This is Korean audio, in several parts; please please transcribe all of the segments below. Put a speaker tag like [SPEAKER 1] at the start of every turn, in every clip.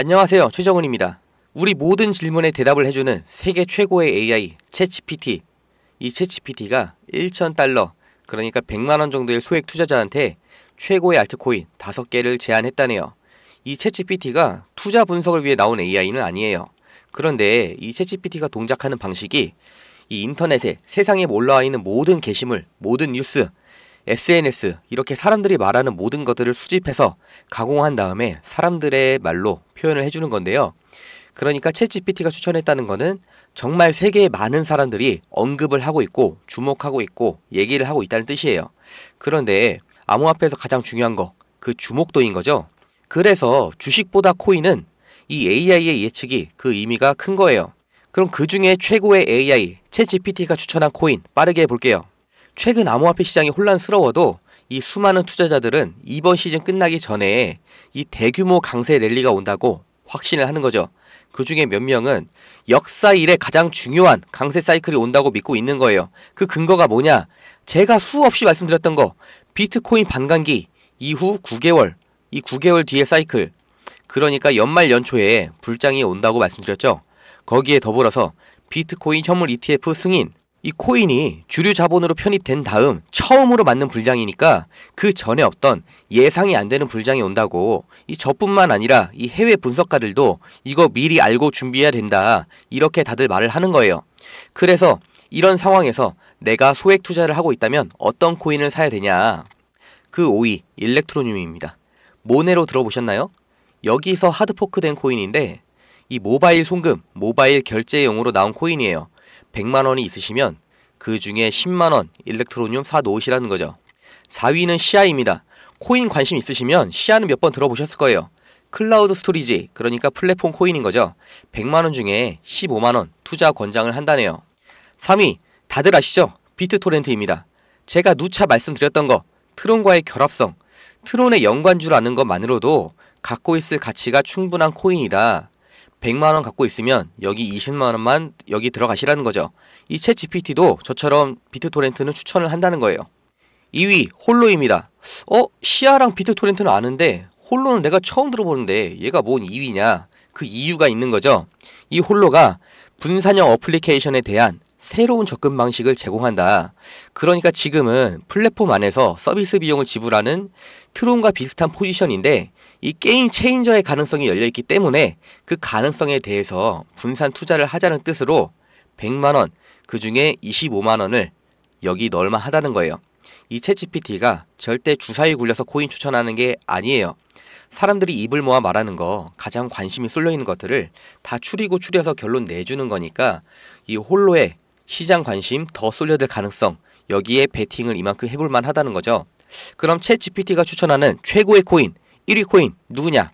[SPEAKER 1] 안녕하세요. 최정훈입니다. 우리 모든 질문에 대답을 해주는 세계 최고의 AI, 챗GPT. 이 챗GPT가 1,000달러, 그러니까 100만원 정도의 소액 투자자한테 최고의 알트코인 5개를 제안했다네요. 이 챗GPT가 투자 분석을 위해 나온 AI는 아니에요. 그런데 이 챗GPT가 동작하는 방식이 이 인터넷에 세상에 올라와 있는 모든 게시물, 모든 뉴스, SNS 이렇게 사람들이 말하는 모든 것들을 수집해서 가공한 다음에 사람들의 말로 표현을 해주는 건데요. 그러니까 챗GPT가 추천했다는 것은 정말 세계의 많은 사람들이 언급을 하고 있고 주목하고 있고 얘기를 하고 있다는 뜻이에요. 그런데 암호화폐에서 가장 중요한 거 그 주목도인 거죠. 그래서 주식보다 코인은 이 AI의 예측이 그 의미가 큰 거예요. 그럼 그 중에 최고의 AI, 챗GPT가 추천한 코인 빠르게 볼게요. 최근 암호화폐 시장이 혼란스러워도 이 수많은 투자자들은 이번 시즌 끝나기 전에 이 대규모 강세 랠리가 온다고 확신을 하는 거죠. 그 중에 몇 명은 역사 이래 가장 중요한 강세 사이클이 온다고 믿고 있는 거예요. 그 근거가 뭐냐? 제가 수없이 말씀드렸던 거. 비트코인 반감기 이후 9개월, 이 9개월 뒤에 사이클. 그러니까 연말 연초에 불장이 온다고 말씀드렸죠. 거기에 더불어서 비트코인 현물 ETF 승인, 이 코인이 주류 자본으로 편입된 다음 처음으로 맞는 불장이니까 그 전에 없던 예상이 안 되는 불장이 온다고 이 저뿐만 아니라 이 해외 분석가들도 이거 미리 알고 준비해야 된다 이렇게 다들 말을 하는 거예요. 그래서 이런 상황에서 내가 소액 투자를 하고 있다면 어떤 코인을 사야 되냐? 그 5위 일렉트로늄입니다. 모네로 들어보셨나요? 여기서 하드포크된 코인인데 이 모바일 송금, 모바일 결제용으로 나온 코인이에요. 100만 원이 있으시면 그 중에 10만 원 일렉트로늄 사 놓으시라는 거죠. 4위는 시아입니다. 코인 관심 있으시면 시아는 몇 번 들어보셨을 거예요. 클라우드 스토리지, 그러니까 플랫폼 코인인 거죠. 100만 원 중에 15만 원 투자 권장을 한다네요. 3위, 다들 아시죠? 비트토렌트입니다. 제가 누차 말씀드렸던 거, 트론과의 결합성, 트론의 연관주라는 것만으로도 갖고 있을 가치가 충분한 코인이다. 100만 원 갖고 있으면 여기 20만 원만 여기 들어가시라는 거죠. 이챗 GPT도 저처럼 비트토렌트는 추천을 한다는 거예요. 2위 홀로입니다. 어? 시아랑 비트토렌트는 아는데 홀로는 내가 처음 들어보는데 얘가 뭔 2위냐? 그 이유가 있는 거죠. 이 홀로가 분산형 어플리케이션에 대한 새로운 접근 방식을 제공한다. 그러니까 지금은 플랫폼 안에서 서비스 비용을 지불하는 트론과 비슷한 포지션인데 이 게임 체인저의 가능성이 열려있기 때문에 그 가능성에 대해서 분산 투자를 하자는 뜻으로 100만원, 그 중에 25만원을 여기 넣을만 하다는 거예요. 이 챗GPT가 절대 주사위 굴려서 코인 추천하는 게 아니에요. 사람들이 입을 모아 말하는 거 가장 관심이 쏠려 있는 것들을 다 추리고 추려서 결론 내주는 거니까 이 홀로의 시장 관심 더 쏠려들 가능성 여기에 베팅을 이만큼 해볼 만하다는 거죠. 그럼 챗 GPT가 추천하는 최고의 코인 1위 코인 누구냐?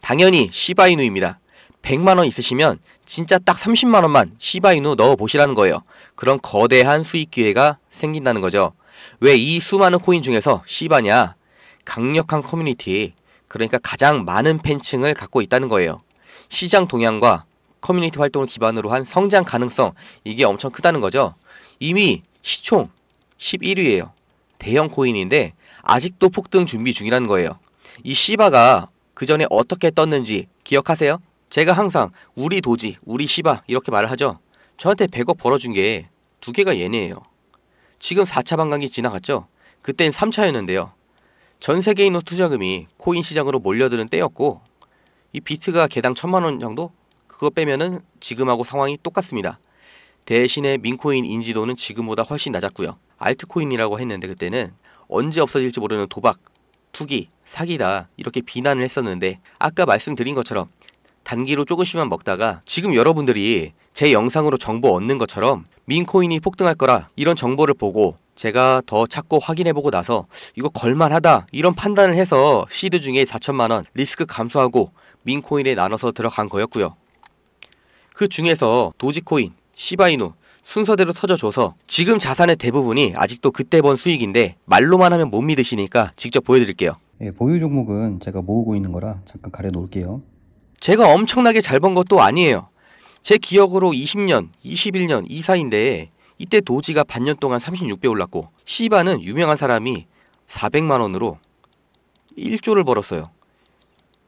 [SPEAKER 1] 당연히 시바이누입니다. 100만원 있으시면 진짜 딱 30만원만 시바이누 넣어보시라는 거예요. 그런 거대한 수익 기회가 생긴다는 거죠. 왜 이 수많은 코인 중에서 시바냐? 강력한 커뮤니티, 그러니까 가장 많은 팬층을 갖고 있다는 거예요. 시장 동향과 커뮤니티 활동을 기반으로 한 성장 가능성 이게 엄청 크다는 거죠. 이미 시총 11위예요. 대형 코인인데 아직도 폭등 준비 중이라는 거예요. 이 시바가 그 전에 어떻게 떴는지 기억하세요? 제가 항상 우리 도지, 우리 시바 이렇게 말을 하죠. 저한테 100억 벌어준 게 두 개가 얘네예요. 지금 4차 반감기 지나갔죠? 그땐 3차였는데요. 전 세계인의 투자금이 코인 시장으로 몰려드는 때였고 이 비트가 개당 1 천만 원 정도 그거 빼면은 지금하고 상황이 똑같습니다. 대신에 민코인 인지도는 지금보다 훨씬 낮았고요. 알트코인이라고 했는데 그때는 언제 없어질지 모르는 도박, 투기, 사기다 이렇게 비난을 했었는데 아까 말씀드린 것처럼 단기로 조금씩만 먹다가 지금 여러분들이 제 영상으로 정보 얻는 것처럼 민코인이 폭등할 거라 이런 정보를 보고 제가 더 찾고 확인해보고 나서 이거 걸만하다 이런 판단을 해서 시드 중에 4천만원 리스크 감소하고 민코인에 나눠서 들어간 거였고요. 그 중에서 도지코인, 시바이누 순서대로 터져줘서 지금 자산의 대부분이 아직도 그때 번 수익인데 말로만 하면 못 믿으시니까 직접 보여드릴게요. 예, 보유 종목은 제가 모으고 있는 거라 잠깐 가려놓을게요. 제가 엄청나게 잘 번 것도 아니에요. 제 기억으로 20년, 21년 이사인데 이때 도지가 반년 동안 36배 올랐고 시바는 유명한 사람이 400만 원으로 1조를 벌었어요.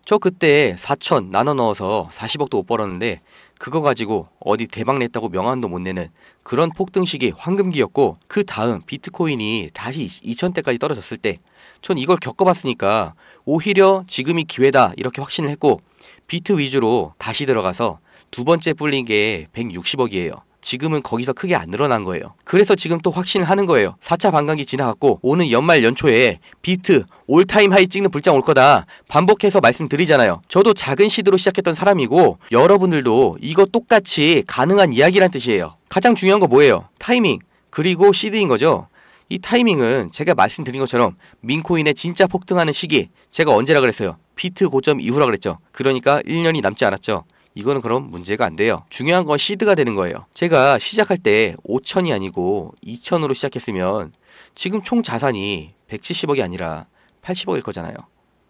[SPEAKER 1] 저 그때 4천 나눠 넣어서 40억도 못 벌었는데 그거 가지고 어디 대박 냈다고 명함도 못 내는 그런 폭등식이 황금기였고 그 다음 비트코인이 다시 2 0 0 0대까지 떨어졌을 때 전 이걸 겪어봤으니까 오히려 지금이 기회다 이렇게 확신을 했고 비트 위주로 다시 들어가서 두 번째 불린 게 160억이에요. 지금은 거기서 크게 안 늘어난 거예요. 그래서 지금 또 확신을 하는 거예요. 4차 반감기 지나갔고 오는 연말 연초에 비트 올타임 하이 찍는 불장 올 거다. 반복해서 말씀드리잖아요. 저도 작은 시드로 시작했던 사람이고 여러분들도 이거 똑같이 가능한 이야기란 뜻이에요. 가장 중요한 거 뭐예요? 타이밍 그리고 시드인 거죠. 이 타이밍은 제가 말씀드린 것처럼 민코인의 진짜 폭등하는 시기 제가 언제라 그랬어요? 비트 고점 이후라 그랬죠. 그러니까 1년이 남지 않았죠. 이거는 그럼 문제가 안 돼요. 중요한 건 시드가 되는 거예요. 제가 시작할 때 5천이 아니고 2천으로 시작했으면 지금 총 자산이 170억이 아니라 80억일 거잖아요.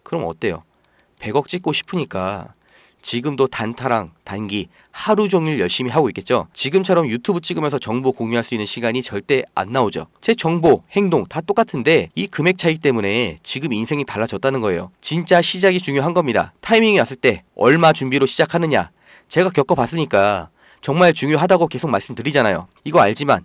[SPEAKER 1] 그럼 어때요? 100억 찍고 싶으니까 지금도 단타랑 단기 하루 종일 열심히 하고 있겠죠. 지금처럼 유튜브 찍으면서 정보 공유할 수 있는 시간이 절대 안 나오죠. 제 정보, 행동 다 똑같은데 이 금액 차이 때문에 지금 인생이 달라졌다는 거예요. 진짜 시작이 중요한 겁니다. 타이밍이 왔을 때 얼마 준비로 시작하느냐. 제가 겪어봤으니까 정말 중요하다고 계속 말씀드리잖아요. 이거 알지만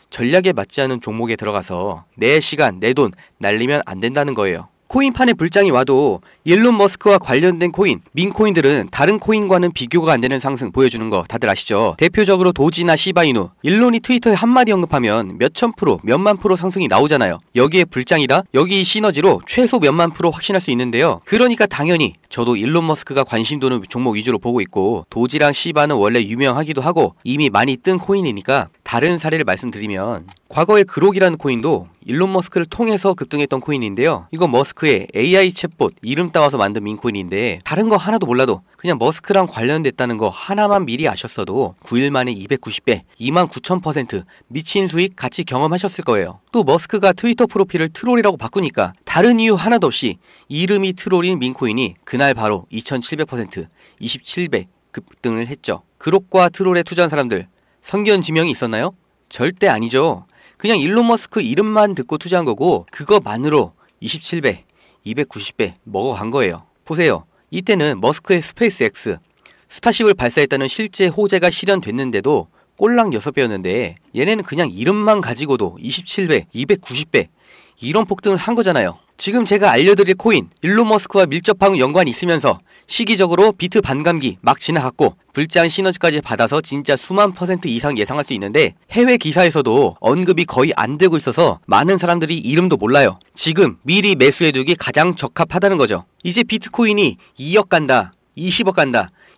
[SPEAKER 1] 전략에 맞지 않은 종목에 들어가서 내 시간, 내 돈 날리면 안 된다는 거예요. 코인판에 불장이 와도 일론 머스크와 관련된 코인, 민코인들은 다른 코인과는 비교가 안 되는 상승 보여주는 거 다들 아시죠? 대표적으로 도지나 시바이누. 일론이 트위터에 한마디 언급하면 몇천 프로, 몇만 프로 상승이 나오잖아요. 여기에 불장이다? 여기 시너지로 최소 몇만 프로 확신할 수 있는데요. 그러니까 당연히 저도 일론 머스크가 관심도는 종목 위주로 보고 있고 도지랑 시바는 원래 유명하기도 하고 이미 많이 뜬 코인이니까 다른 사례를 말씀드리면 과거에 그록이라는 코인도 일론 머스크를 통해서 급등했던 코인인데요. 이거 머스크의 AI 챗봇 이름 따와서 만든 민코인인데 다른 거 하나도 몰라도 그냥 머스크랑 관련됐다는 거 하나만 미리 아셨어도 9일 만에 290배, 29,000% 미친 수익 같이 경험하셨을 거예요. 또 머스크가 트위터 프로필을 트롤이라고 바꾸니까 다른 이유 하나도 없이 이름이 트롤인 민코인이 그날 이날 바로 2700% 27배 급등을 했죠. 그록과 트롤에 투자한 사람들 선견 지명이 있었나요? 절대 아니죠. 그냥 일론 머스크 이름만 듣고 투자한 거고 그거만으로 27배, 290배 먹어간 거예요. 보세요. 이때는 머스크의 스페이스X, 스타쉽을 발사했다는 실제 호재가 실현됐는데도 꼴랑 6배였는데 얘네는 그냥 이름만 가지고도 27배, 290배 이런 폭등을 한 거잖아요. 지금 제가 알려드릴 코인 일론 머스크와 밀접한 연관이 있으면서 시기적으로 비트 반감기 막 지나갔고 불장 시너지까지 받아서 진짜 수만 퍼센트 이상 예상할 수 있는데 해외 기사에서도 언급이 거의 안 되고 있어서 많은 사람들이 이름도 몰라요. 지금 미리 매수해두기 가장 적합하다는 거죠. 이제 비트코인이 2억 간다, 20억 간다,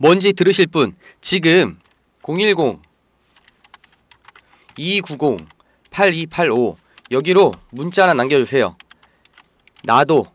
[SPEAKER 1] 뭔지 들으실 분 지금 010 290 8285 여기로 문자 하나 남겨주세요. 나도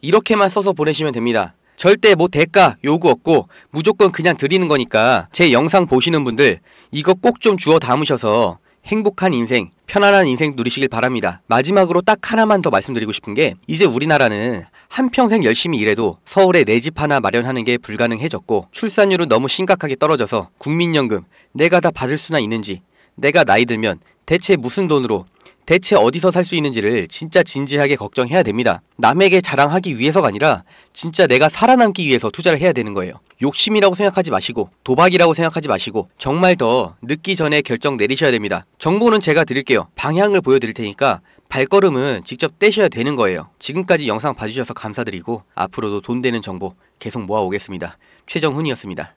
[SPEAKER 1] 이렇게만 써서 보내시면 됩니다. 절대 뭐 대가 요구 없고 무조건 그냥 드리는 거니까 제 영상 보시는 분들 이거 꼭 좀 주워 담으셔서 행복한 인생 편안한 인생 누리시길 바랍니다. 마지막으로 딱 하나만 더 말씀드리고 싶은 게 이제 우리나라는 한평생 열심히 일해도 서울에 내 집 하나 마련하는 게 불가능해졌고 출산율은 너무 심각하게 떨어져서 국민연금 내가 다 받을 수나 있는지 내가 나이 들면 대체 무슨 돈으로 대체 어디서 살 수 있는지를 진짜 진지하게 걱정해야 됩니다. 남에게 자랑하기 위해서가 아니라 진짜 내가 살아남기 위해서 투자를 해야 되는 거예요. 욕심이라고 생각하지 마시고 도박이라고 생각하지 마시고 정말 더 늦기 전에 결정 내리셔야 됩니다. 정보는 제가 드릴게요. 방향을 보여드릴 테니까 발걸음은 직접 떼셔야 되는 거예요. 지금까지 영상 봐주셔서 감사드리고 앞으로도 돈 되는 정보 계속 모아오겠습니다. 최정훈이었습니다.